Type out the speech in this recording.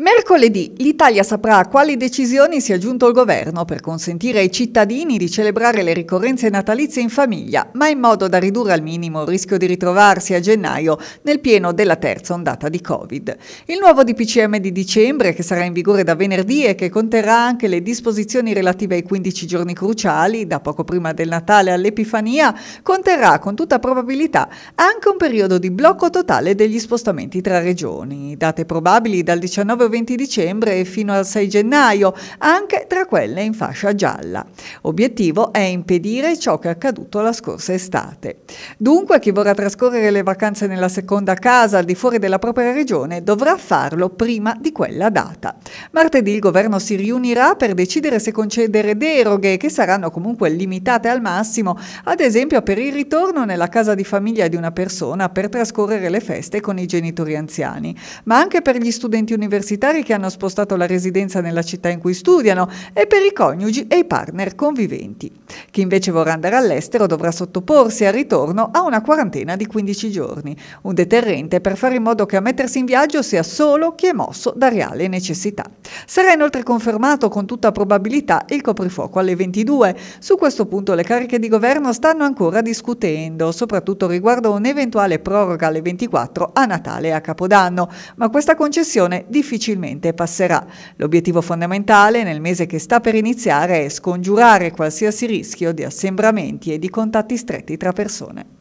Mercoledì l'Italia saprà a quali decisioni si è giunto il governo per consentire ai cittadini di celebrare le ricorrenze natalizie in famiglia, ma in modo da ridurre al minimo il rischio di ritrovarsi a gennaio nel pieno della terza ondata di Covid. Il nuovo DPCM di dicembre, che sarà in vigore da venerdì e che conterrà anche le disposizioni relative ai 15 giorni cruciali, da poco prima del Natale all'Epifania, conterrà con tutta probabilità anche un periodo di blocco totale degli spostamenti tra regioni, date probabili dal 19 20 dicembre e fino al 6 gennaio, anche tra quelle in fascia gialla. Obiettivo è impedire ciò che è accaduto la scorsa estate. Dunque chi vorrà trascorrere le vacanze nella seconda casa al di fuori della propria regione dovrà farlo prima di quella data. Martedì il governo si riunirà per decidere se concedere deroghe che saranno comunque limitate al massimo, ad esempio per il ritorno nella casa di famiglia di una persona per trascorrere le feste con i genitori anziani, ma anche per gli studenti universitari militari che hanno spostato la residenza nella città in cui studiano e per i coniugi e i partner conviventi. Chi invece vorrà andare all'estero dovrà sottoporsi al ritorno a una quarantena di 15 giorni, un deterrente per fare in modo che a mettersi in viaggio sia solo chi è mosso da reale necessità. Sarà inoltre confermato con tutta probabilità il coprifuoco alle 22. Su questo punto le cariche di governo stanno ancora discutendo, soprattutto riguardo un'eventuale proroga alle 24 a Natale e a Capodanno, ma questa concessione difficilmente difficilmente passerà. L'obiettivo fondamentale nel mese che sta per iniziare è scongiurare qualsiasi rischio di assembramenti e di contatti stretti tra persone.